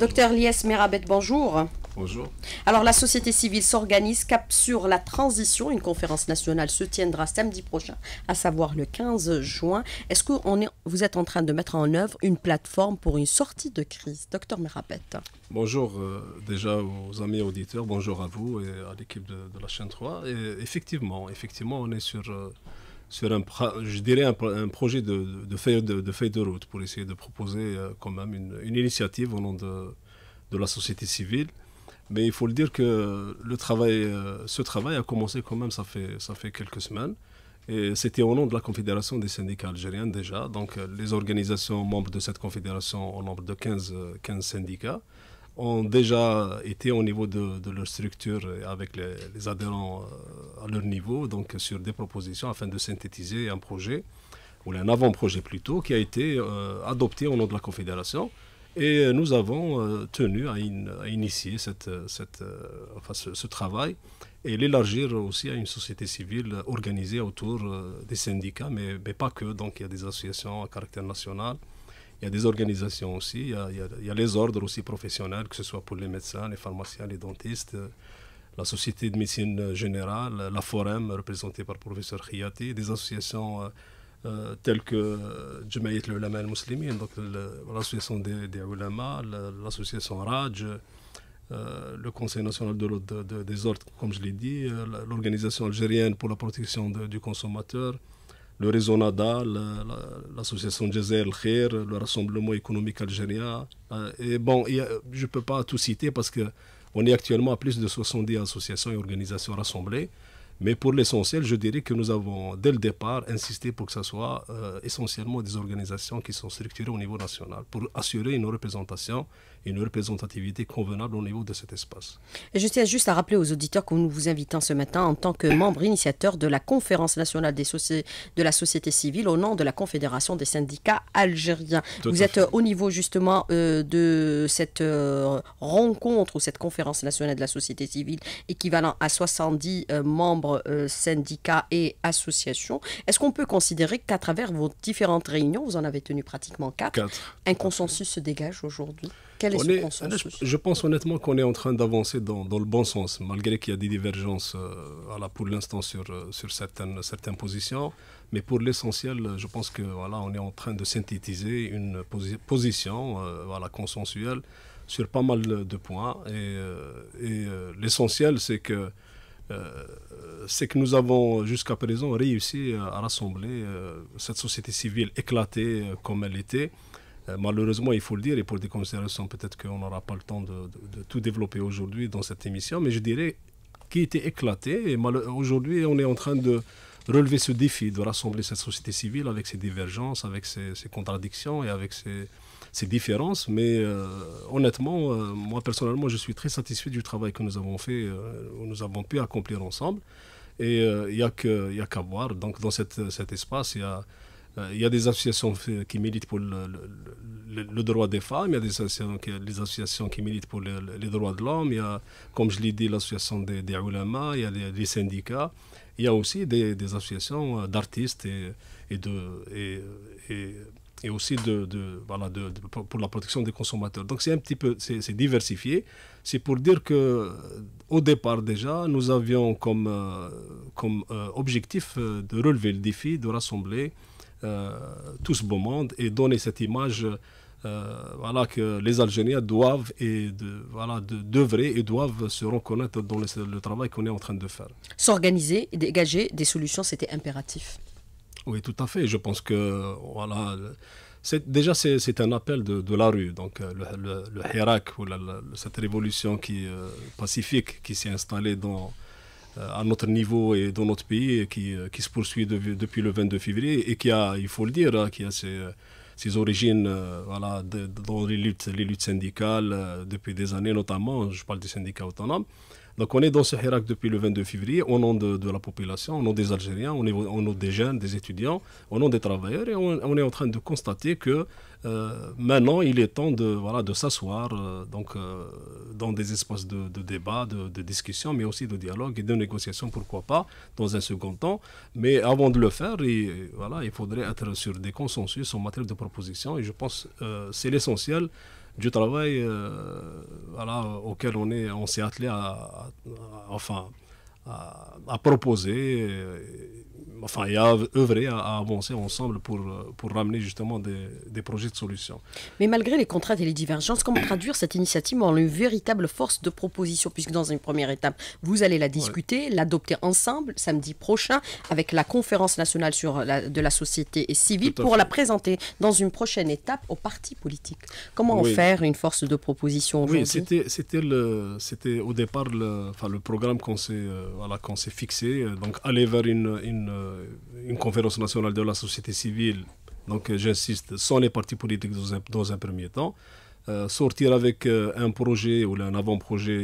Docteur Lies Merabet, bonjour. Bonjour. Alors, la société civile s'organise cap sur la transition. Une conférence nationale se tiendra samedi prochain, à savoir le 15 juin. Est-ce que vous êtes en train de mettre en œuvre une plateforme pour une sortie de crise Docteur Merabet. Bonjour euh, déjà aux amis auditeurs, bonjour à vous et à l'équipe de, la chaîne 3. Et effectivement, effectivement, on est sur... Euh, sur un, je dirais un, un projet de, de, feuille, de, de, de route pour essayer de proposer euh, quand même une, une initiative au nom de, de, la société civile. Mais il faut le dire que le travail, euh, ce travail a commencé quand même, ça fait, ça fait quelques semaines. Et c'était au nom de la Confédération des syndicats algériens déjà. Donc euh, les organisations membres de cette confédération au nombre de 15, 15 syndicats ont déjà été au niveau de, leur structure avec les, adhérents euh, à leur niveau, donc sur des propositions afin de synthétiser un projet, ou un avant-projet plutôt, qui a été euh, adopté au nom de la Confédération. Et euh, nous avons tenu à, initier cette, ce, ce, travail et l'élargir aussi à une société civile organisée autour des syndicats, mais, mais, pas que. Donc il y a des associations à caractère national, il y a des organisations aussi, il y a, les ordres aussi professionnels, que ce soit pour les médecins, les pharmaciens, les dentistes, la Société de médecine générale, la Forum, représentée par le professeur Khiati, des associations euh, euh, telles que Jumaït, le al-Muslimin, donc l'association des, des l'association Raj, euh, le Conseil national des ordres, comme je l'ai dit, l'organisation algérienne pour la protection du consommateur, le réseau NADA, l'association Jezel El le Rassemblement économique algérien. Euh, et bon, je ne peux pas tout citer parce qu'on est actuellement à plus de 70 associations et organisations rassemblées. Mais pour l'essentiel, je dirais que nous avons, dès le départ, insisté pour que ce soit euh, essentiellement des organisations qui sont structurées au niveau national, pour assurer une représentation une représentativité convenable au niveau de cet espace. Et je tiens juste à rappeler aux auditeurs que nous vous invitons ce matin en tant que membre initiateur de la Conférence nationale des de la société civile au nom de la Confédération des syndicats algériens. vous êtes au niveau justement euh, de cette euh, rencontre ou cette Conférence nationale de la société civile équivalent à 70 euh, membres syndicats et associations. Est-ce qu'on peut considérer qu'à travers vos différentes réunions, vous en avez tenu pratiquement quatre, quatre. un consensus se dégage aujourd'hui je, pense honnêtement qu'on est en train d'avancer dans, le bon sens, malgré qu'il y a des divergences euh, pour l'instant euh, sur, certaines, certaines positions. Mais pour l'essentiel, euh, je pense qu'on voilà, est en train de synthétiser une position voilà, consensuelle sur pas mal de points. Et, l'essentiel, c'est que que nous avons jusqu'à présent réussi à rassembler cette société civile éclatée comme elle était euh, malheureusement, il faut le dire, et pour des considérations, peut-être qu'on n'aura pas le temps de, tout développer aujourd'hui dans cette émission, mais je dirais qui était éclaté. Et aujourd'hui, on est en train de relever ce défi, de rassembler cette société civile avec ses divergences, avec ses, contradictions et avec ses, différences, mais euh, honnêtement, euh, moi personnellement, je suis très satisfait du travail que nous avons fait, que nous avons pu accomplir ensemble. Et il n'y a qu'à voir. Donc, dans cet espace, il y a euh, il y a des associations qui militent pour le, le, droit des femmes, il y a des associations qui, les associations qui militent pour les droits de l'homme, il y a, comme je l'ai dit, l'association des, des ulama, il y a les, syndicats, il y a aussi des, associations euh, d'artistes et, et, de, et, et, aussi de, de voilà, de, pour la protection des consommateurs. Donc c'est un petit peu c'est diversifié. C'est pour dire que au départ déjà, nous avions comme, euh, comme objectif de relever le défi, de rassembler euh, tout ce beau monde et donner cette image euh, voilà, que les Algériens doivent et de, voilà, de et doivent se reconnaître dans le, travail qu'on est en train de faire. S'organiser et dégager des solutions, c'était impératif. Oui, tout à fait. Je pense que voilà, déjà c'est un appel de, la rue. Donc euh, le, le, Hirak, ou cette révolution qui, pacifique qui s'est installée dans euh, à notre niveau et dans notre pays qui, euh, qui se poursuit depuis le 22 février et qui a, il faut le dire, hein, qui a ses, euh, ses origines voilà, dans les luttes, les luttes syndicales depuis des années notamment, je parle des syndicats autonomes. Donc on est dans ce hirak depuis le 22 février, au nom de, la population, au nom des Algériens, au nom, des jeunes, des étudiants, au nom des travailleurs, et on, est en train de constater que euh, maintenant il est temps de, voilà, de s'asseoir euh, donc, euh, dans des espaces de, débat, de, discussion, mais aussi de dialogue et de négociation, pourquoi pas, dans un second temps. Mais avant de le faire, il, voilà, il faudrait être sur des consensus en matière de propositions, et je pense que c'est l'essentiel du travail euh, voilà, auquel on est, on s'est attelé à, enfin, à, proposer enfin, et à œuvrer, à, avancer ensemble pour, euh, pour ramener justement des, des projets de solutions. Mais malgré les contraintes et les divergences, comment traduire cette initiative en une véritable force de proposition Puisque dans une première étape, vous allez la discuter, l'adopter ensemble samedi prochain avec la conférence nationale sur la, de la société et civile pour la présenter dans une prochaine étape aux partis politiques. Comment en faire une force de proposition aujourd'hui Oui, c'était, c'était, le, c'était au départ le, enfin, le programme qu'on s'est, euh, qu'on s'est fixé, euh, donc aller vers une, une euh, une conférence nationale de la société civile, donc euh, j'insiste, sans les partis politiques dans un, premier temps, euh, sortir avec un projet ou un avant-projet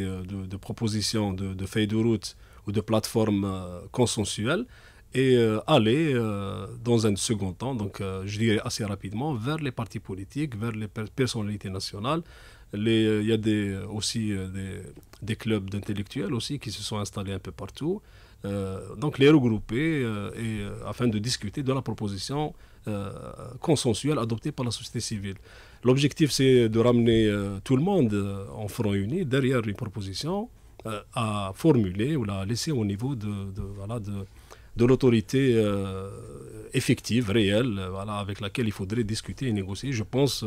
de, proposition de, de, feuille de route ou de plateforme consensuelle et aller dans un second temps, donc je dirais assez rapidement, vers les partis politiques, vers les personnalités nationales il y a des, aussi des, des, clubs d'intellectuels aussi qui se sont installés un peu partout. Euh, donc les regrouper euh, et, euh, afin de discuter de la proposition consensuelle adoptée par la société civile. L'objectif, c'est de ramener tout le monde en front uni derrière une proposition à formuler ou la laisser au niveau de, de voilà, l'autorité effective, réelle, voilà, avec laquelle il faudrait discuter et négocier. Je pense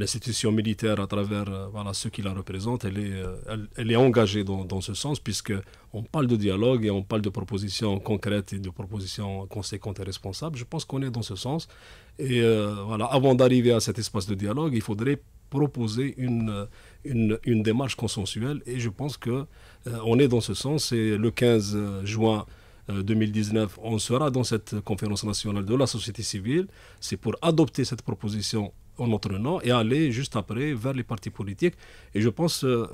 l'institution militaire, à travers euh, voilà, ceux qui la représentent, elle est, euh, elle, est engagée dans, dans ce sens, puisqu'on parle de dialogue et on parle de propositions concrètes et de propositions conséquentes et responsables. Je pense qu'on est dans ce sens. Et euh, voilà, avant d'arriver à cet espace de dialogue, il faudrait proposer une, une, démarche consensuelle. Et je pense qu'on on est dans ce sens. Et le 15 juin. 2019, on sera dans cette conférence nationale de la société civile. C'est pour adopter cette proposition en notre nom et aller juste après vers les partis politiques. Et je pense euh,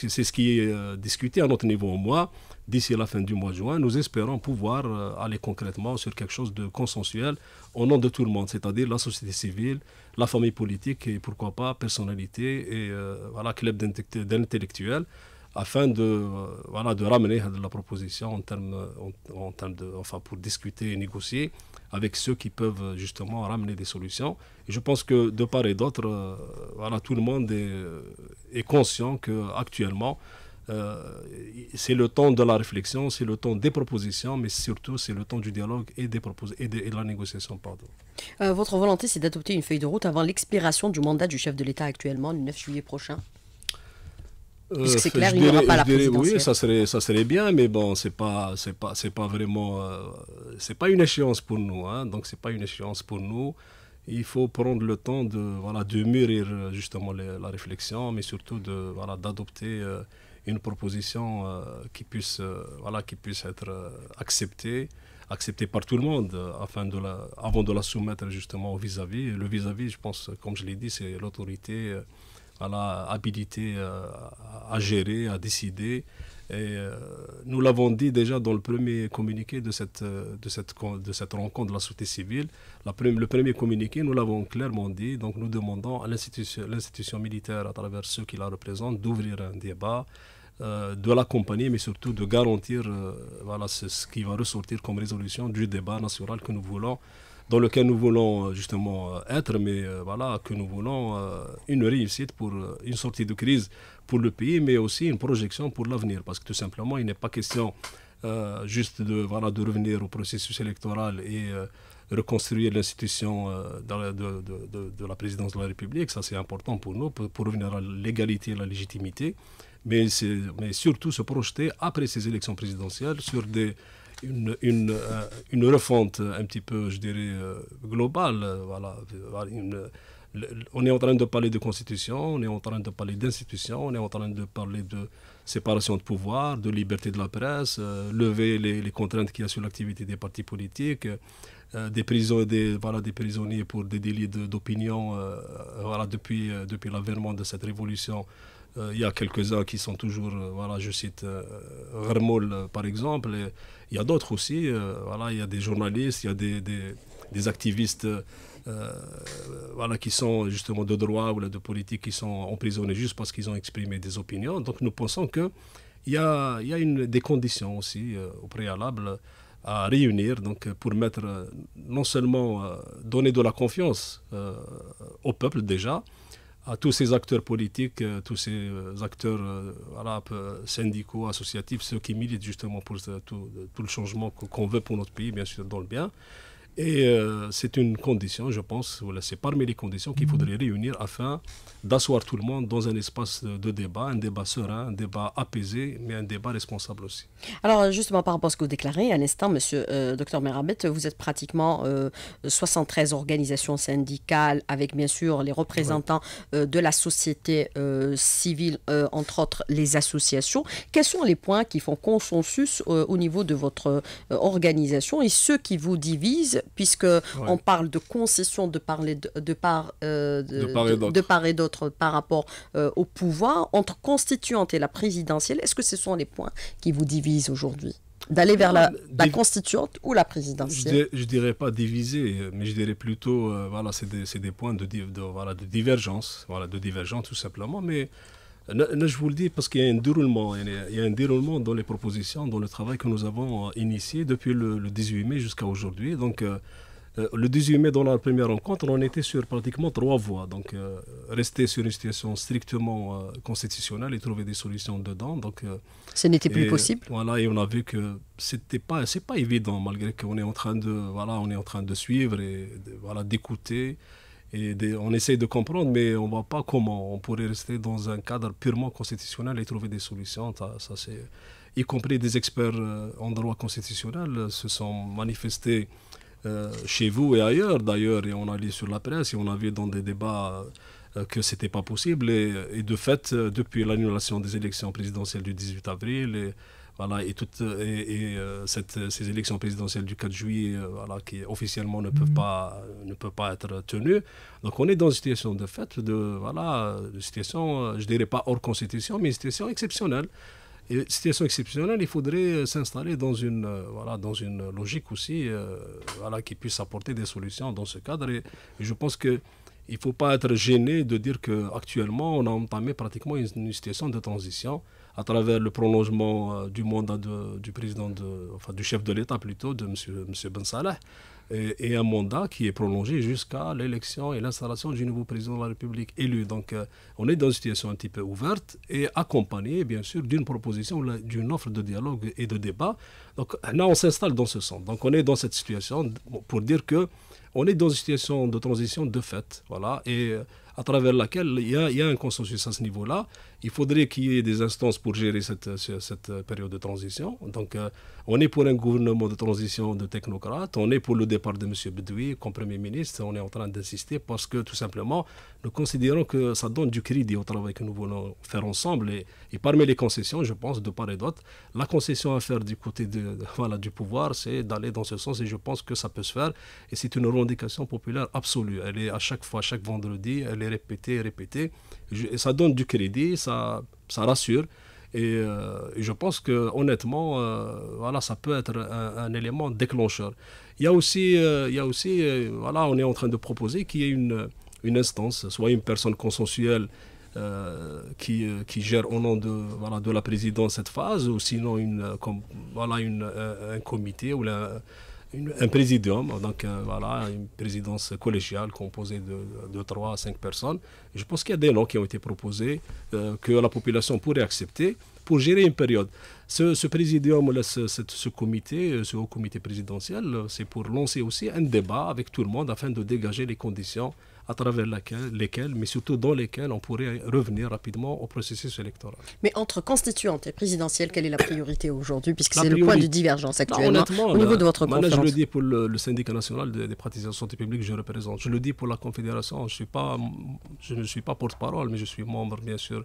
que c'est ce qui est euh, discuté à notre niveau au mois. D'ici la fin du mois de juin, nous espérons pouvoir euh, aller concrètement sur quelque chose de consensuel au nom de tout le monde, c'est-à-dire la société civile, la famille politique et pourquoi pas personnalité et voilà, club d'intellectuels afin de, euh, voilà, de ramener la proposition en termes, en, de, enfin, pour discuter et négocier avec ceux qui peuvent justement ramener des solutions. Et je pense que de part et d'autre, euh, voilà, tout le monde est, euh, conscient qu'actuellement, actuellement c'est le temps de la réflexion, c'est le temps des propositions, mais surtout c'est le temps du dialogue et, des de, et de la négociation. Pardon. votre volonté, c'est d'adopter une feuille de route avant l'expiration du mandat du chef de l'État actuellement, le 9 juillet prochain euh, Puisque c'est pas la Oui, ça serait, ça serait bien, mais bon, c'est pas, c'est pas, c'est pas vraiment, euh, c'est pas une échéance pour nous. Hein, donc c'est pas une échéance pour nous. Il faut prendre le temps de, voilà, de mûrir euh, justement la réflexion, mais surtout de, voilà, d'adopter une proposition qui puisse, voilà, qui puisse être acceptée, acceptée par tout le monde, afin de la, avant de la soumettre justement au vis-à-vis. Le vis-à-vis, je pense, comme je l'ai dit, c'est l'autorité à la habilité euh, à gérer, à décider. Et euh, nous l'avons dit déjà dans le premier communiqué de cette, euh, de cette, de cette rencontre de la société civile. La le premier communiqué, nous l'avons clairement dit. Donc nous demandons à l'institution militaire, à travers ceux qui la représentent, d'ouvrir un débat euh, de l'accompagner, mais surtout de garantir euh, voilà, ce, qui va ressortir comme résolution du débat national que nous voulons, dans lequel nous voulons euh, justement être, mais voilà, que nous voulons une réussite pour une sortie de crise pour le pays, mais aussi une projection pour l'avenir, parce que tout simplement, il n'est pas question juste de, voilà, revenir au processus électoral et reconstruire l'institution de, la présidence de la République, ça c'est important pour nous, pour, pour revenir à l'égalité et à la légitimité mais, mais surtout se projeter après ces élections présidentielles sur des, une, une, euh, une, refonte un petit peu, je dirais, euh, globale. Euh, voilà, on est en train de parler de constitution, on est en train de parler d'institution, on est en train de parler de séparation de pouvoir, de liberté de la presse, lever les, contraintes qu'il y a sur l'activité des partis politiques, des, prisons, des, voilà, des prisonniers pour des délits d'opinion voilà, depuis, depuis l'avènement de cette révolution euh, il y a quelques-uns qui sont toujours, euh, voilà, je cite euh, euh par exemple, il y a d'autres aussi, voilà, il y a des journalistes, il y a des, des, des activistes voilà, qui sont justement de droit ou de politique qui sont emprisonnés juste parce qu'ils ont exprimé des opinions. Donc nous pensons qu'il y a, y a une, des conditions aussi au préalable à réunir donc, pour mettre non seulement donner de la confiance au peuple déjà, à tous ces acteurs politiques, euh, tous ces euh, acteurs euh, arabes, syndicaux, associatifs, ceux qui militent justement pour tout, tout le changement qu'on veut pour notre pays, bien sûr, dans le bien. Et euh, c'est une condition, je pense, c'est parmi les conditions qu'il faudrait mhm. réunir afin d'asseoir tout le monde dans un espace de débat, un débat serein, un débat apaisé, mais un débat responsable aussi. Alors justement par rapport à ce que vous déclarez à l'instant, Monsieur euh, Docteur Dr Merabet, vous êtes pratiquement 73 euh, organisations syndicales avec bien sûr les représentants de la société civile, entre autres les associations. Quels sont les points qui font consensus au niveau de votre organisation et ceux qui vous divisent puisque on parle de concession de, parler de, de, euh, part et d'autre par rapport euh, au pouvoir, entre constituante et la présidentielle, est-ce que ce sont les points qui vous divisent aujourd'hui D'aller vers la, bah, constituante ou la présidentielle Je ne dirais pas diviser, mais je dirais plutôt, euh, voilà, c'est des, points de, de divergence, voilà, de divergence tout simplement, mais je vous le dis parce qu'il y a un déroulement. Il y a un déroulement dans les propositions, dans le travail que nous avons euh, initié depuis le, 18 mai jusqu'à aujourd'hui. Donc, euh, euh, le 18 mai, dans la première rencontre, on était sur pratiquement trois voies. Donc, rester sur une situation strictement constitutionnelle et trouver des solutions dedans. Donc, ce n'était plus possible. Voilà, et on a vu que c'était pas, c'est pas évident, malgré qu'on est en train de, voilà, on est en train de suivre et voilà, d'écouter. Et on essaye de comprendre, mais on ne voit pas comment. On pourrait rester dans un cadre purement constitutionnel et trouver des solutions. Ça, c'est, y compris des experts euh, en droit constitutionnel euh, se sont manifestés euh, chez vous et ailleurs d'ailleurs, et on a lu sur la presse et on a vu dans des débats que ce n'était pas possible. Et, de fait, depuis l'annulation des élections présidentielles du 18 avril, voilà, et, toutes, et, et euh, cette, ces élections présidentielles du 4 juillet, euh, voilà, qui officiellement ne peuvent, mhm. pas, euh, ne peuvent pas être tenues. Donc on est dans une situation de fait, de, voilà, une situation, je ne dirais pas hors constitution, mais une situation exceptionnelle. Et situation exceptionnelle, il faudrait s'installer dans une, voilà, dans une logique aussi voilà, qui puisse apporter des solutions dans ce cadre. Et, je pense qu'il ne faut pas être gêné de dire qu'actuellement, on a entamé pratiquement une situation de transition à travers le prolongement euh, du mandat du président, de, enfin du chef de l'État plutôt, de M. Monsieur, monsieur ben Salah et, un mandat qui est prolongé jusqu'à l'élection et l'installation du nouveau président de la République élu. Donc euh, on est dans une situation un petit peu ouverte et accompagnée bien sûr d'une proposition, d'une offre de dialogue et de débat. Donc là on s'installe dans ce sens. Donc on est dans cette situation pour dire que on est dans une situation de transition de fait. Voilà. Et à travers laquelle il y a, un consensus à ce niveau-là. Il faudrait qu'il y ait des instances pour gérer cette, cette période de transition. Donc, euh, on est pour un gouvernement de transition de technocrates, on est pour le départ de M. Bedoui comme Premier ministre, on est en train d'insister parce que tout simplement, nous considérons que ça donne du crédit au travail que nous voulons faire ensemble. Et, parmi les concessions, je pense, de part et d'autre, la concession à faire du côté de, voilà, du pouvoir, c'est d'aller dans ce sens et je pense que ça peut se faire. Et c'est une revendication populaire absolue. Elle est à chaque fois, chaque vendredi, elle est répétée, répétée. et ça donne du crédit, ça, ça rassure. Euh, et, je pense que honnêtement, euh, voilà, ça peut être un, élément déclencheur. Il y a aussi, euh, il y a aussi voilà, on est en train de proposer qu'il y ait une, une instance, soit une personne consensuelle qui, qui, gère au nom de, voilà, de la présidence cette phase, ou sinon une, comme, voilà, une, un, comité ou la, un présidium, donc euh, voilà, une présidence collégiale composée de, trois à cinq personnes. Je pense qu'il y a des noms qui ont été proposés euh, que la population pourrait accepter pour gérer une période. Ce, présidium, ce, ce, comité, euh, ce haut comité présidentiel, c'est pour lancer aussi un débat avec tout le monde afin de dégager les conditions à travers laquelle, lesquelles, mais surtout dans lesquelles on pourrait revenir rapidement au processus électoral. Mais entre constituante et présidentielle, quelle est la priorité aujourd'hui, puisque c'est le point de divergence actuellement au niveau de votre conférence Je le dis pour le, syndicat national des, praticiens de santé publique, que je représente. Je le dis pour la Confédération. Je, suis pas, je ne suis pas porte-parole, mais je suis membre, bien sûr,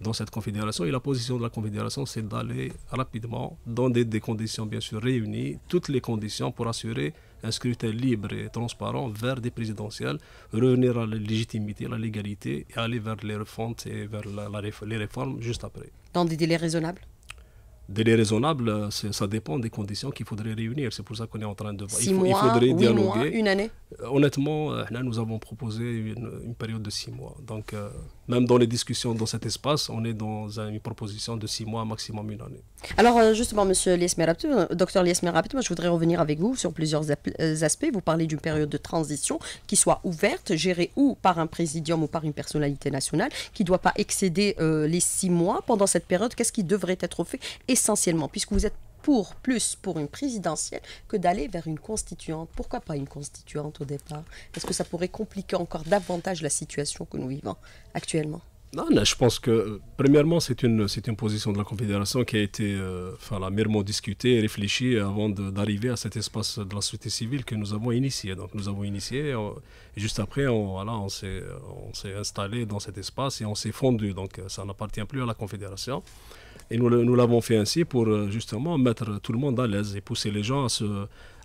dans cette confédération. Et la position de la confédération, c'est d'aller rapidement, dans des, conditions bien sûr réunies, toutes les conditions pour assurer un scrutin libre et transparent vers des présidentielles, revenir à la légitimité, à la légalité et aller vers les refontes et vers la, les réformes juste après. Dans des délais raisonnables délais raisonnables, ça dépend des conditions qu'il faudrait réunir. C'est pour ça qu'on est en train de voir. Il, faudrait dialoguer. Mois, une année euh, Honnêtement, euh, nous avons proposé une, période de six mois. Donc. Euh, même dans les discussions dans cet espace, on est dans une proposition de six mois, maximum une année. Alors euh, justement, Monsieur Liesmerabtu, euh, docteur Liesmerabtu, moi je voudrais revenir avec vous sur plusieurs euh, aspects. Vous parlez d'une période de transition qui soit ouverte, gérée ou par un présidium ou par une personnalité nationale, qui ne doit pas excéder les six mois. Pendant cette période, qu'est-ce qui devrait être fait essentiellement, puisque vous êtes pour plus pour une présidentielle que d'aller vers une constituante. Pourquoi pas une constituante au départ Est-ce que ça pourrait compliquer encore davantage la situation que nous vivons actuellement non, je pense que, euh, premièrement, c'est une, position de la Confédération qui a été euh, enfin, discutée et réfléchie avant d'arriver à cet espace de la société civile que nous avons initié. Donc, nous avons initié, euh, juste après, on s'est installé dans cet espace et on s'est fondu. Donc, ça n'appartient plus à la Confédération. Et nous, nous l'avons fait ainsi pour euh, justement mettre tout le monde à l'aise et pousser les gens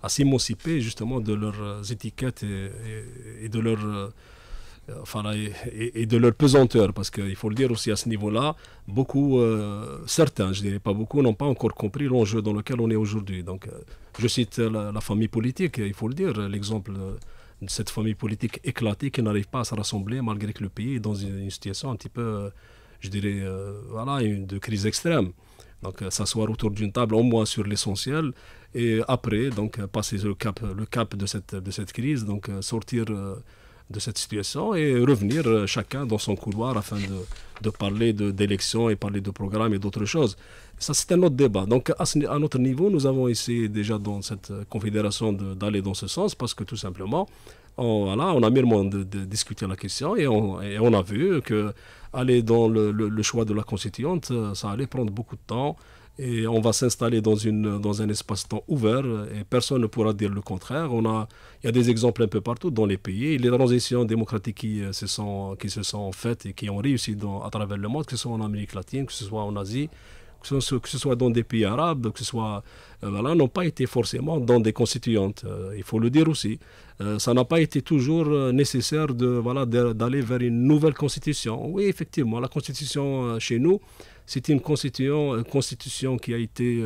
à s'émanciper justement de leurs euh, étiquettes et, de leur enfin, et, de leur euh, pesanteur, parce qu'il faut le dire aussi à ce niveau-là, beaucoup, certains, je dirais pas beaucoup, n'ont pas encore compris l'enjeu dans lequel on est aujourd'hui. Donc, je cite la, famille politique, il faut le dire, l'exemple de cette famille politique éclatée qui n'arrive pas à se rassembler malgré que le pays est dans une situation un petit peu je dirais, euh, voilà, de crise extrême. Donc euh, s'asseoir autour d'une table, au moins sur l'essentiel, et après, donc euh, passer le cap, le cap de, cette, de cette crise, donc sortir de cette situation et revenir chacun dans son couloir afin de, de parler d'élections et parler de programmes et d'autres choses. Ça, c'est un autre débat. Donc, à, à, notre niveau, nous avons essayé déjà dans cette confédération d'aller dans ce sens parce que tout simplement, on, a mis le monde de, discuter la question et on, a vu que aller dans le, choix de la constituante, euh, ça allait prendre beaucoup de temps et on va s'installer dans, dans un espace-temps ouvert et personne ne pourra dire le contraire. On a, il y a des exemples un peu partout dans les pays. Les transitions démocratiques qui euh, se sont, qui se sont faites et qui ont réussi à travers le monde, que ce soit en Amérique latine, que ce soit en Asie, que ce, soit dans des pays arabes, que ce soit. Euh, voilà, n'ont pas été forcément dans des constituantes. il faut le dire aussi. Euh, ça n'a pas été toujours euh, nécessaire de voilà d'aller vers une nouvelle constitution. Oui, effectivement, la constitution euh, chez nous, c'est une constitution, constitution qui a été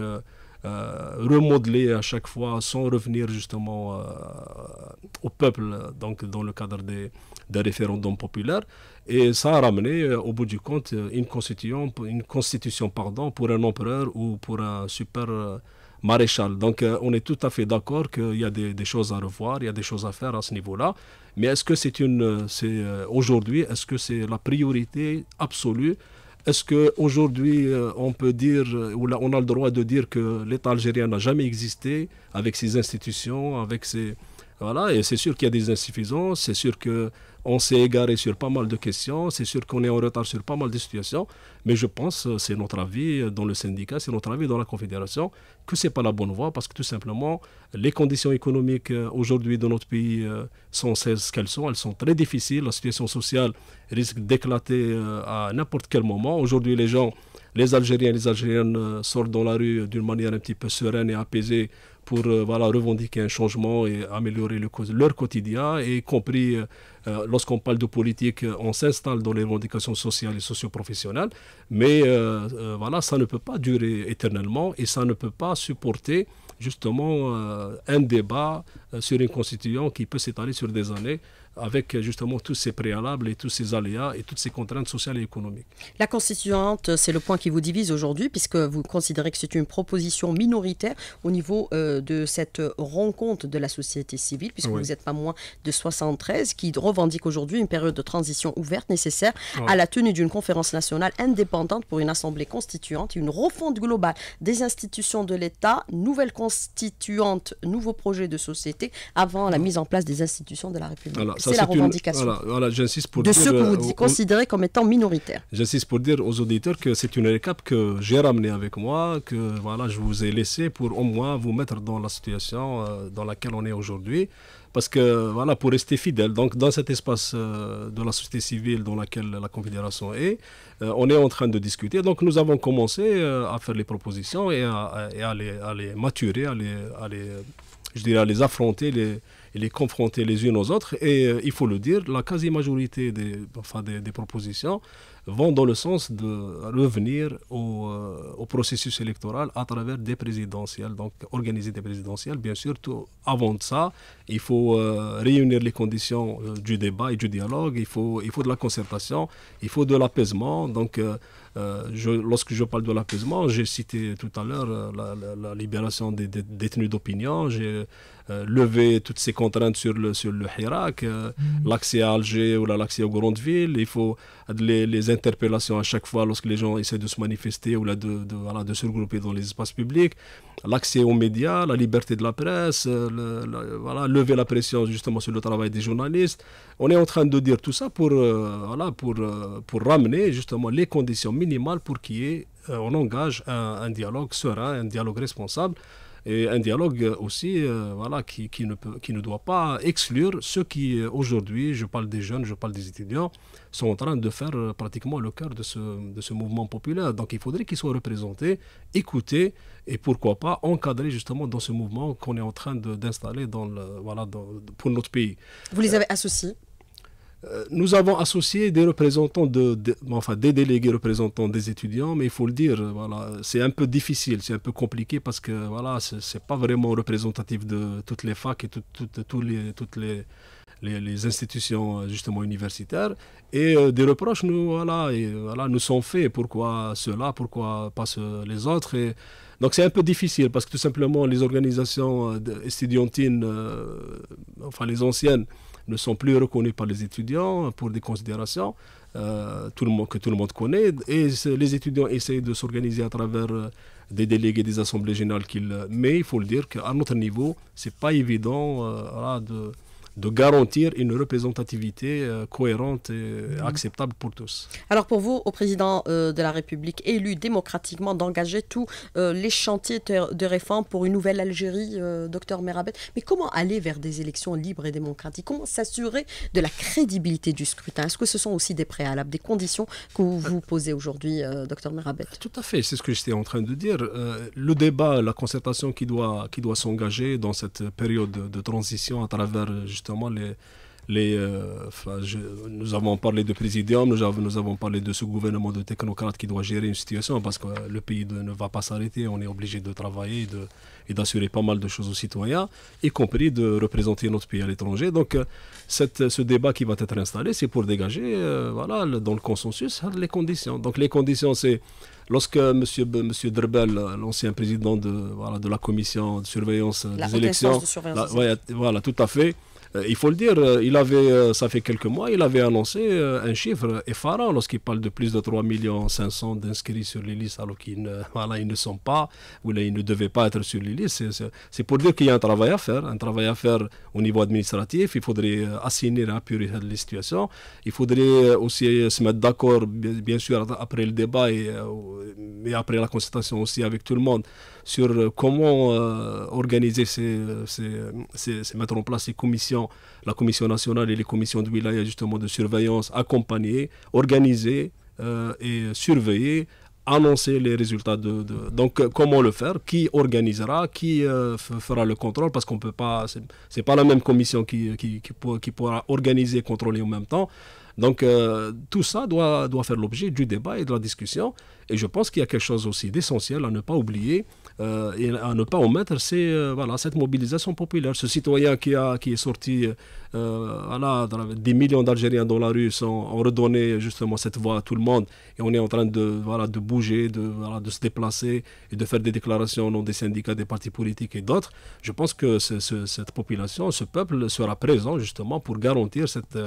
remodelée à chaque fois sans revenir justement au peuple, donc dans le cadre des, des référendums populaires. Et ça a ramené, au bout du compte, une constitution, une constitution pardon, pour un empereur ou pour un super maréchal. Donc euh, on est tout à fait d'accord qu'il y a des, choses à revoir, il y a des choses à faire à ce niveau-là. Mais est-ce que c'est une, euh, c'est euh, aujourd'hui, est-ce que c'est la priorité absolue Est-ce que aujourd'hui on peut dire ou on a le droit de dire que l'État algérien n'a jamais existé avec ses institutions, avec ses voilà, et c'est sûr qu'il y a des insuffisances, c'est sûr qu'on s'est égaré sur pas mal de questions, c'est sûr qu'on est en retard sur pas mal de situations, mais je pense, euh, c'est notre avis euh, dans le syndicat, c'est notre avis dans la Confédération, que ce n'est pas la bonne voie parce que tout simplement, les conditions économiques euh, aujourd'hui dans notre pays sont celles qu'elles sont, elles sont très difficiles, la situation sociale risque d'éclater à n'importe quel moment. Aujourd'hui, les gens les Algériens et les Algériennes sortent dans la rue d'une manière un petit peu sereine et apaisée pour euh, voilà, revendiquer un changement et améliorer leur quotidien, y compris euh, euh, lorsqu'on parle de politique, on s'installe dans les revendications sociales et socioprofessionnelles, mais voilà, ça ne peut pas durer éternellement et ça ne peut pas supporter justement un débat sur une constituante qui peut s'étaler sur des années avec euh, justement tous ces préalables et tous ces aléas et toutes ces contraintes sociales et économiques. La constituante, c'est le point qui vous divise aujourd'hui, puisque vous considérez que c'est une proposition minoritaire au niveau euh, de cette rencontre de la société civile, puisque vous n'êtes pas moins de 73, qui revendique aujourd'hui une période de transition ouverte nécessaire à la tenue d'une conférence nationale indépendante pour une assemblée constituante, une refonte globale des institutions de l'État, nouvelle constituante, nouveau projet de société avant la mise en place des institutions de la République c'est la revendication. pour de ceux que vous euh, considérez comme étant minoritaires. J'insiste pour dire aux auditeurs que c'est une récap que j'ai ramenée avec moi, que voilà, je vous ai laissé pour au moins vous mettre dans la situation euh, dans laquelle on est aujourd'hui. Parce que, voilà, pour rester fidèle, donc dans cet espace euh, de la société civile dans laquelle la Confédération est, on est en train de discuter. Donc nous avons commencé à faire les propositions et à, les, maturer, à les, je dirais, à les affronter, les, et les confronter les unes aux autres. Et euh, il faut le dire, la quasi-majorité des, enfin, des, propositions vont dans le sens de revenir au, euh, au, processus électoral à travers des présidentielles. Donc, organiser des présidentielles, bien sûr, avant de ça, il faut euh, réunir les conditions du débat et du dialogue, il faut, il faut de la concertation, il faut de l'apaisement. Donc, je, lorsque je parle de l'apaisement, j'ai cité tout à l'heure la, libération des, des détenus d'opinion, j'ai euh, lever toutes ces contraintes sur le, sur le Hirak, euh, mm. l'accès à Alger ou l'accès aux grandes villes. Il faut les, interpellations à chaque fois lorsque les gens essaient de se manifester ou là de, voilà, de se regrouper dans les espaces publics. L'accès aux médias, la liberté de la presse, euh, voilà, lever la pression justement sur le travail des journalistes. On est en train de dire tout ça pour, voilà, pour, pour ramener justement les conditions minimales pour qu'il on engage un, un dialogue serein, un dialogue responsable et un dialogue aussi euh, voilà, qui, ne qui ne doit pas exclure ceux qui, euh, aujourd'hui, je parle des jeunes, je parle des étudiants, sont en train de faire euh, pratiquement le cœur de ce, de ce mouvement populaire. Donc il faudrait qu'ils soient représentés, écoutés et pourquoi pas encadrés justement dans ce mouvement qu'on est en train d'installer dans le, voilà, pour notre pays. Vous les avez associés euh, nous avons associé des représentants, de, enfin des délégués représentants des étudiants, mais il faut le dire, euh, voilà, c'est un peu difficile, c'est un peu compliqué parce que voilà, n'est pas vraiment représentatif de toutes les facs et les, toutes les, les, institutions euh, justement universitaires. Et des reproches nous, voilà, et, voilà, nous sont faits. Pourquoi cela Pourquoi pas les autres donc c'est un peu difficile parce que tout simplement les organisations étudiantines, enfin les anciennes, ne sont plus reconnus par les étudiants pour des considérations euh, que tout le monde connaît. Et les étudiants essayent de s'organiser à travers euh, des délégués des assemblées générales qu'ils. Euh, mais il faut le dire qu'à notre niveau, ce n'est pas évident de de garantir une représentativité euh, cohérente et mhm. acceptable pour tous. Alors pour vous, au président euh, de la République élu démocratiquement d'engager tous euh, les chantiers de réforme pour une nouvelle Algérie, docteur Merabet, mais comment aller vers des élections libres et démocratiques Comment s'assurer de la crédibilité du scrutin Est-ce que ce sont aussi des préalables, des conditions que vous, posez aujourd'hui, docteur Merabet Tout à fait, c'est ce que j'étais en train de dire. le débat, la concertation qui doit, qui doit s'engager dans cette période de transition à travers justement les, les, euh, nous avons parlé de président, nous avons, parlé de ce gouvernement de technocrates qui doit gérer une situation parce que le pays ne va pas s'arrêter. On est obligé de travailler de, et d'assurer pas mal de choses aux citoyens, y compris de représenter notre pays à l'étranger. Donc, euh, ce débat qui va être installé, c'est pour dégager, euh, voilà, dans le consensus, hein, les conditions. Donc, les conditions, c'est lorsque M. Monsieur, monsieur Drebel, l'ancien président de, de la commission de surveillance des élections, de surveillance voilà, tout à fait euh, il faut le dire, euh, il avait, euh, ça fait quelques mois, il avait annoncé un chiffre effarant lorsqu'il parle de plus de 3 500 d'inscrits sur les listes alors qu'ils ne, voilà, sont pas ou ils ne devaient pas être sur les listes. C'est pour dire qu'il y a un travail à faire, un travail à faire au niveau administratif. Il faudrait assigner et de les situation. Il faudrait aussi se mettre d'accord, bien sûr, après le débat et, après la consultation aussi avec tout le monde sur comment organiser, ces, ces, mettre en place ces commissions la commission nationale et les commissions de wilaya justement de surveillance, accompagner, organiser euh, et surveiller annoncer les résultats de, donc euh, comment le faire qui organisera qui euh, fera le contrôle parce qu'on peut pas c'est pas la même commission qui qui, pourra organiser contrôler en même temps donc tout ça doit doit faire l'objet du débat et de la discussion et je pense qu'il y a quelque chose aussi d'essentiel à ne pas oublier euh, et à ne pas omettre, c'est euh, voilà, cette mobilisation populaire. Ce citoyen qui, a, qui est sorti, euh, voilà, des millions d'Algériens dans la rue sont, ont redonné justement cette voix à tout le monde. Et on est en train de, voilà, de bouger, de, voilà, de se déplacer et de faire des déclarations au nom des syndicats, des partis politiques et d'autres. Je pense que cette population, ce peuple sera présent justement pour garantir cette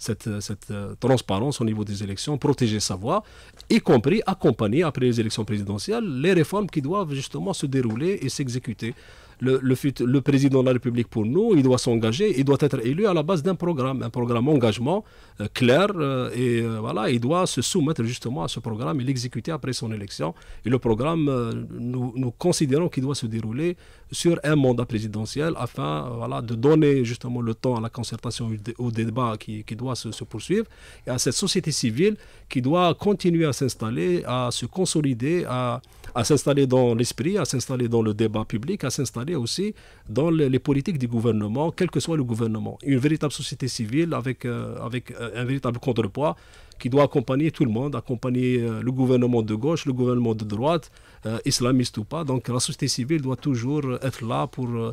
cette, cette euh, transparence au niveau des élections, protéger sa voix, y compris accompagner après les élections présidentielles les réformes qui doivent justement se dérouler et s'exécuter. Le, le, le, président de la République pour nous, il doit s'engager, il doit être élu à la base d'un programme, un programme engagement euh, clair, euh, et voilà, il doit se soumettre justement à ce programme et l'exécuter après son élection. Et le programme, nous, nous, considérons qu'il doit se dérouler sur un mandat présidentiel afin voilà, de donner justement le temps à la concertation, au débat qui, qui doit à se, poursuivre, et à cette société civile qui doit continuer à s'installer, à se consolider, à, s'installer dans l'esprit, à s'installer dans le débat public, à s'installer aussi dans les, politiques du gouvernement, quel que soit le gouvernement. Une véritable société civile avec, euh, avec euh, un véritable contrepoids qui doit accompagner tout le monde, accompagner euh, le gouvernement de gauche, le gouvernement de droite, euh, islamiste ou pas. Donc la société civile doit toujours être là pour euh,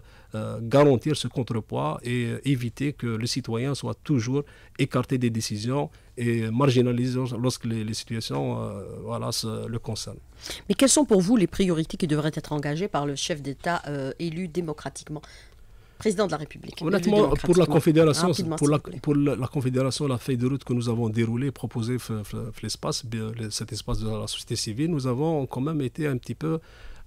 garantir ce contrepoids et éviter que le citoyen soit toujours écarté des décisions et marginalisé lorsque les, situations voilà, le concernent. Mais quelles sont pour vous les priorités qui devraient être engagées par le chef d'État élu démocratiquement président de la République. Honnêtement, pour la Confédération, pour la, Confédération, la feuille de route que nous avons déroulée, proposée l'espace, cet espace de la société civile, nous avons quand même été un petit peu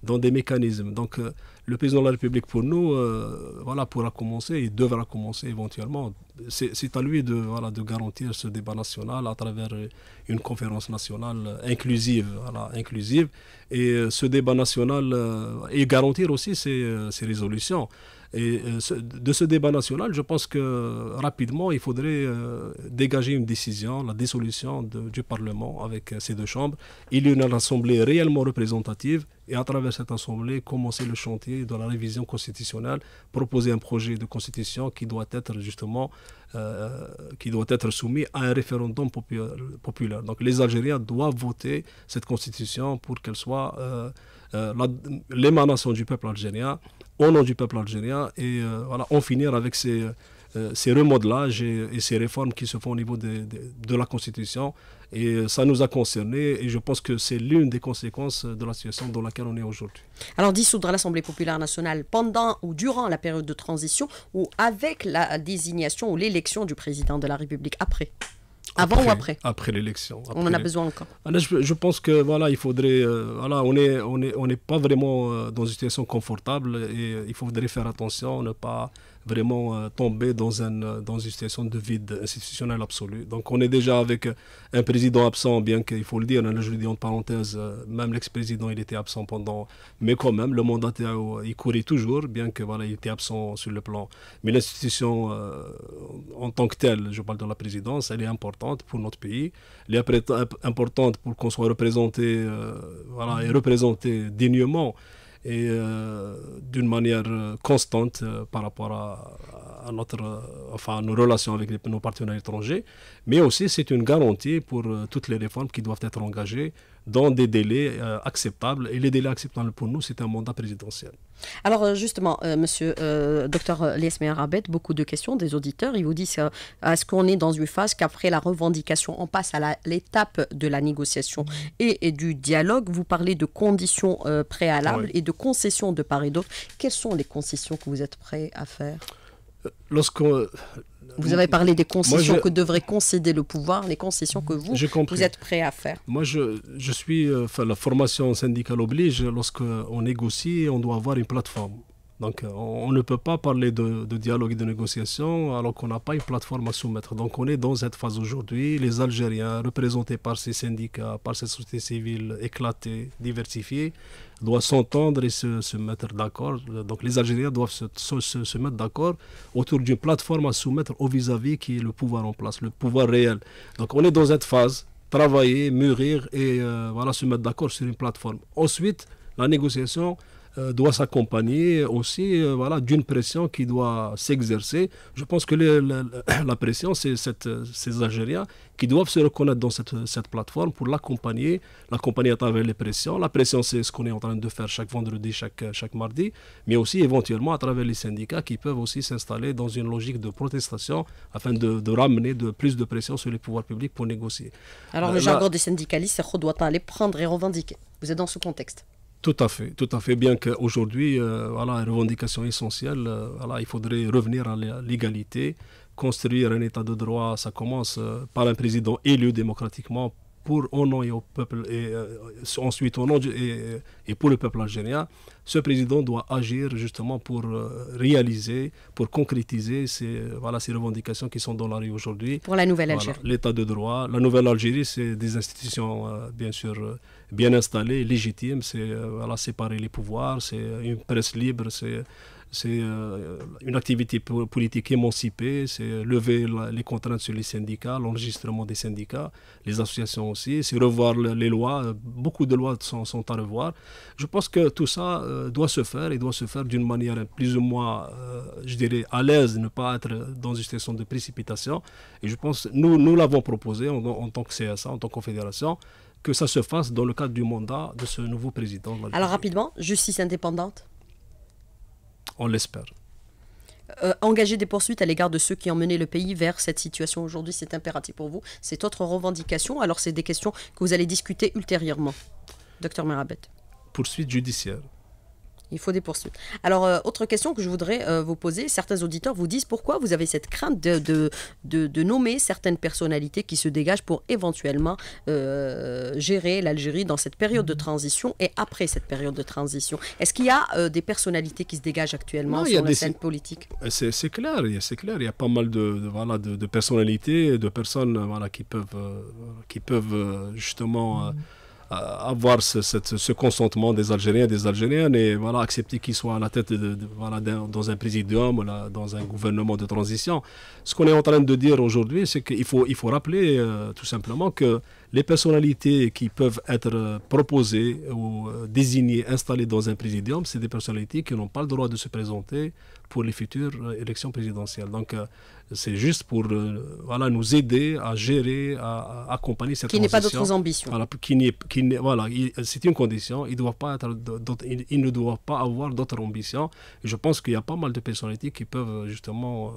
dans des mécanismes. Donc, euh, le président de la République, pour nous, euh, voilà, pourra commencer, il devra commencer éventuellement. C'est à lui de, voilà, de garantir ce débat national à travers euh, une conférence nationale inclusive. Voilà, inclusive. Et ce débat national, et garantir aussi ses, ses résolutions. Et euh, de ce débat national, je pense que rapidement, il faudrait euh, dégager une décision, la dissolution du Parlement avec euh, ces deux chambres. Il y a une assemblée réellement représentative et à travers cette assemblée, commencer le chantier de la révision constitutionnelle, proposer un projet de constitution qui doit être justement qui doit être soumis à un référendum populaire. Donc les Algériens doivent voter cette constitution pour qu'elle soit l'émanation du peuple algérien au nom du peuple algérien et euh, voilà, en finir avec ces, euh, ces remodelages et, ces réformes qui se font au niveau de, la Constitution. Et euh, ça nous a concernés et je pense que c'est l'une des conséquences de la situation dans laquelle on est aujourd'hui. Alors dissoudre l'Assemblée populaire nationale pendant ou durant la période de transition ou avec la désignation ou l'élection du président de la République après avant ou après Après l'élection. On en a besoin encore. Ah, je, pense que voilà, il faudrait euh, voilà, on n'est on est, on est pas vraiment euh, dans une situation confortable et euh, il faudrait faire attention, ne pas vraiment euh, tomber dans, un, euh, dans une situation de vide institutionnel absolu. Donc on est déjà avec euh, un président absent, bien qu'il faut le dire, hein, je le dis en parenthèse, même l'ex-président, il était absent pendant, mais quand même, le mandat il courait toujours, bien que voilà, il était absent sur le plan. Mais l'institution en tant que telle, je parle de la présidence, elle est importante pour notre pays, elle est importante pour qu'on soit représenté, voilà, et représenté dignement et euh, d'une manière euh, constante euh, par rapport à, notre, enfin, nos relations avec nos partenaires étrangers. Mais aussi, c'est une garantie pour toutes les réformes qui doivent être engagées dans des délais euh, acceptables. Et les délais acceptables pour nous, c'est un mandat présidentiel. Alors euh, justement, M. Euh, monsieur docteur Liesmeyer beaucoup de questions des auditeurs. Ils vous disent est-ce qu'on est dans une phase qu'après la revendication, on passe à l'étape de la négociation et, du dialogue Vous parlez de conditions préalables et de concessions de part et d'autre. Quelles sont les concessions que vous êtes prêts à faire euh, vous avez parlé des concessions que devrait concéder le pouvoir, les concessions que vous, vous êtes prêt à faire. Moi, je, je suis, euh, enfin, la formation syndicale oblige, lorsqu'on négocie, on doit avoir une plateforme. Donc, on, ne peut pas parler de, de, dialogue et de négociation alors qu'on n'a pas une plateforme à soumettre. Donc, on est dans cette phase aujourd'hui. Les Algériens, représentés par ces syndicats, par ces sociétés civiles éclatées, diversifiées, doit s'entendre et se, mettre d'accord. Donc les Algériens doivent se, mettre d'accord autour d'une plateforme à soumettre au vis-à-vis qui est le pouvoir en place, le pouvoir réel. Donc on est dans cette phase, travailler, mûrir et euh, voilà, se mettre d'accord sur une plateforme. Ensuite, la négociation euh, doit s'accompagner aussi euh, voilà, d'une pression qui doit s'exercer. Je pense que la, pression, c'est euh, ces Algériens qui doivent se reconnaître dans cette, cette plateforme pour l'accompagner, l'accompagner à travers les pressions. La pression, c'est ce qu'on est en train de faire chaque vendredi, chaque, chaque mardi, mais aussi éventuellement à travers les syndicats qui peuvent aussi s'installer dans une logique de protestation afin de, de, ramener de, plus de pression sur les pouvoirs publics pour négocier. Alors le jargon des syndicalistes, c'est doit aller prendre et revendiquer. Vous êtes dans ce contexte tout à fait, tout à fait. Bien qu'aujourd'hui, aujourd'hui, voilà, une revendication essentielle, euh, voilà, il faudrait revenir à l'égalité. Construire un état de droit, ça commence euh, par un président élu démocratiquement pour au nom et au peuple et euh, ensuite au nom et, pour le peuple algérien, ce président doit agir justement pour euh, réaliser, pour concrétiser ces voilà ces revendications qui sont dans la rue aujourd'hui. Pour la nouvelle Algérie. L'état de droit, la nouvelle Algérie, c'est des institutions euh, bien sûr bien installées, légitimes, c'est voilà séparer les pouvoirs, c'est une presse libre, c'est c'est euh, une activité politique émancipée, c'est euh, lever les contraintes sur les syndicats, l'enregistrement des syndicats, les associations aussi, c'est revoir les lois, euh, beaucoup de lois sont, à revoir. Je pense que tout ça doit se faire et doit se faire d'une manière plus ou moins, je dirais, à l'aise, ne pas être dans une situation de précipitation. Et je pense, nous, nous l'avons proposé en, tant que CSA, en tant que Confédération, que ça se fasse dans le cadre du mandat de ce nouveau président. Alors rapidement, justice indépendante on l'espère. Euh, engager des poursuites à l'égard de ceux qui ont mené le pays vers cette situation aujourd'hui, c'est impératif pour vous. C'est autre revendication. Alors, c'est des questions que vous allez discuter ultérieurement. Docteur Merabet. Poursuite judiciaire il faut des poursuites. Alors, euh, autre question que je voudrais euh, vous poser, certains auditeurs vous disent pourquoi vous avez cette crainte de, de, nommer certaines personnalités qui se dégagent pour éventuellement euh, gérer l'Algérie dans cette période de transition et après cette période de transition. Est-ce qu'il y a des personnalités qui se dégagent actuellement sur la scène politique C'est clair, c'est clair. Il y a pas mal de, voilà, de, personnalités, de personnes voilà, qui peuvent, qui peuvent justement... Mm avoir ce, consentement des Algériens, des Algériennes, et voilà, accepter qu'ils soient à la tête de, dans un présidium, dans un gouvernement de transition. Ce qu'on est en train de dire aujourd'hui, c'est qu'il faut, il faut rappeler euh, tout simplement que les personnalités qui peuvent être euh, proposées ou euh, désignées, installées dans un présidium, c'est des personnalités qui n'ont pas le droit de se présenter pour les futures euh, élections présidentielles. Donc, c'est juste pour voilà, nous aider à gérer, à, accompagner cette Qui n'est pas d'autres ambitions. Voilà, c'est une condition. Ils, pas être ne doivent pas avoir d'autres ambitions. je pense qu'il y a pas mal de personnalités qui peuvent justement...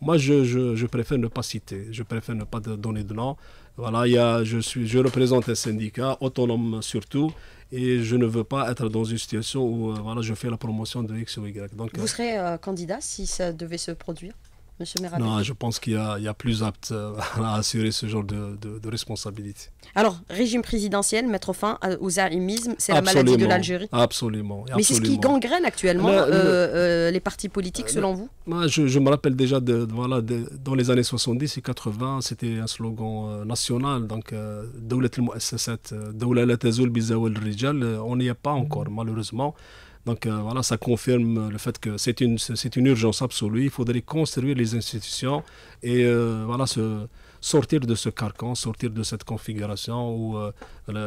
Moi, je, je, préfère ne pas citer, je préfère ne pas donner de nom. Voilà, y a, je, suis, je représente un syndicat autonome surtout et je ne veux pas être dans une situation où euh, voilà, je fais la promotion de X ou Y. Donc, Vous euh, serez euh, candidat si ça devait se produire non, je pense qu'il y, a plus apte euh, à assurer ce genre de, responsabilité. Alors, régime présidentiel, mettre fin aux arrimismes, c'est la maladie de l'Algérie Absolument. Mais c'est ce qui gangrène actuellement euh, euh, les partis politiques, selon vous moi, je, me rappelle déjà, de, voilà, dans les années 70 et 80, c'était un slogan national, donc « on n'y est pas encore, mm. malheureusement. Donc euh, voilà, ça confirme le fait que c'est une, c'est une urgence absolue. Il faudrait construire les institutions et euh, voilà, sortir de ce carcan, sortir de cette configuration où euh,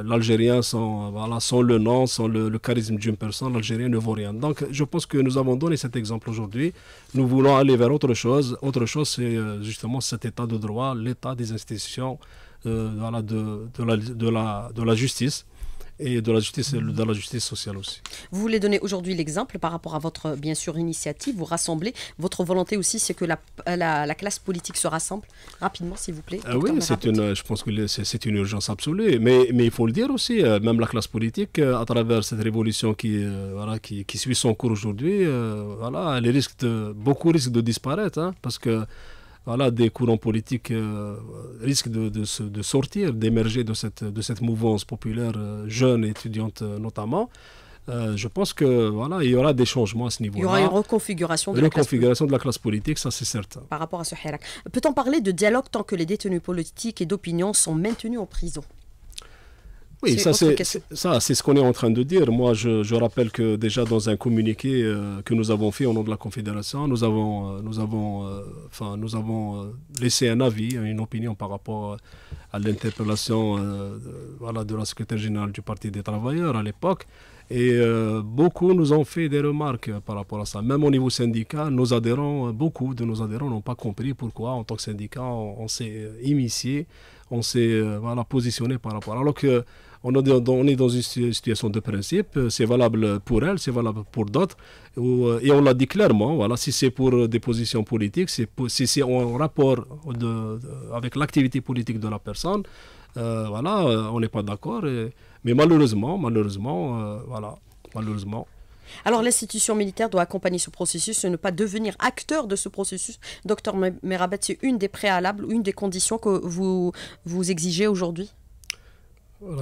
l'Algérien, sans, voilà, le nom, sans le, charisme d'une personne, l'Algérien ne vaut rien. Donc je pense que nous avons donné cet exemple aujourd'hui. Nous voulons aller vers autre chose. Autre chose, c'est justement cet état de droit, l'état des institutions, voilà, la, de, de la justice et de la justice, dans la justice sociale aussi. Vous voulez donner aujourd'hui l'exemple par rapport à votre, bien sûr, initiative, vous rassemblez. Votre volonté aussi, c'est que la, la, classe politique se rassemble rapidement, s'il vous plaît. Ah oui, c'est une, je pense que c'est une urgence absolue. Mais, mais il faut le dire aussi, euh, même la classe politique, euh, à travers cette révolution qui, euh, voilà, qui, qui suit son cours aujourd'hui, voilà, elle risque beaucoup risque de disparaître hein, parce que voilà, des courants politiques euh, risquent de, de, se, sortir, d'émerger de cette, de cette mouvance populaire euh, jeune et étudiante euh, notamment. je pense que voilà, il y aura des changements à ce niveau-là. Il y aura une reconfiguration de, la, reconfiguration classe... de la classe politique, ça c'est certain. Par rapport à ce Hirak, peut-on parler de dialogue tant que les détenus politiques et d'opinion sont maintenus en prison oui, ça c'est ça c'est ce qu'on est en train de dire. Moi, je, je rappelle que déjà dans un communiqué euh, que nous avons fait au nom de la Confédération, nous avons euh, nous avons euh, enfin nous avons laissé un avis, hein, une opinion par rapport à l'interpellation voilà de la secrétaire générale du Parti des travailleurs à l'époque. Et beaucoup nous ont fait des remarques par rapport à ça. Même au niveau syndical, nos adhérents, beaucoup de nos adhérents n'ont pas compris pourquoi, en tant que syndicat, on, s'est initié, on s'est voilà, positionné par rapport. Alors que on est dans une situation de principe, euh, c'est valable pour elle, c'est valable pour d'autres, euh, et on l'a dit clairement, voilà, si c'est pour euh, des positions politiques, si c'est en rapport de, avec l'activité politique de la personne, voilà, on n'est pas d'accord, mais malheureusement, malheureusement, voilà, malheureusement. Alors l'institution militaire doit accompagner ce processus et ne pas devenir acteur de ce processus. Docteur Merabet, c'est une des préalables, une des conditions que vous, vous exigez aujourd'hui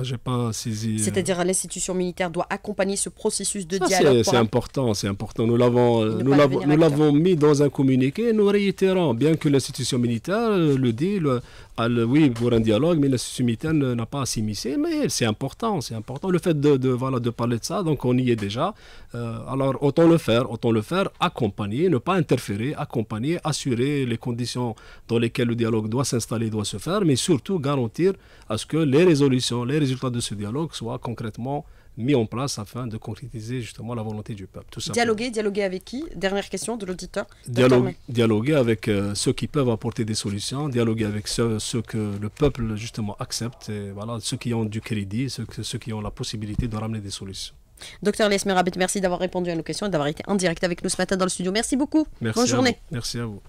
j'ai pas saisi. Euh, C'est-à-dire l'institution militaire doit accompagner ce processus de dialogue. C'est important, c'est important. Nous l'avons, euh, nous l'avons mis dans un communiqué. nous réitérons, bien que l'institution militaire euh, le dit, oui pour un dialogue, mais l'institution militaire n'a pas à s'immiscer. Mais c'est important, c'est important. Le fait de, voilà de parler de ça, donc on y est déjà. alors autant le faire, autant le faire, accompagner, ne pas interférer, accompagner, assurer les conditions dans lesquelles le dialogue doit s'installer, doit se faire, mais surtout garantir à ce que les résolutions les résultats de ce dialogue soient concrètement mis en place afin de concrétiser justement la volonté du peuple. dialoguer, dialoguer avec qui Dernière question de l'auditeur. dialoguer avec euh, ceux qui peuvent apporter des solutions, dialoguer avec ceux, que le peuple justement accepte, voilà, ceux qui ont du crédit, ceux, qui ont la possibilité de ramener des solutions. Docteur Lesmerabit, merci d'avoir répondu à nos questions et d'avoir été en direct avec nous ce matin dans le studio. Merci beaucoup. Bonne journée. Merci à vous.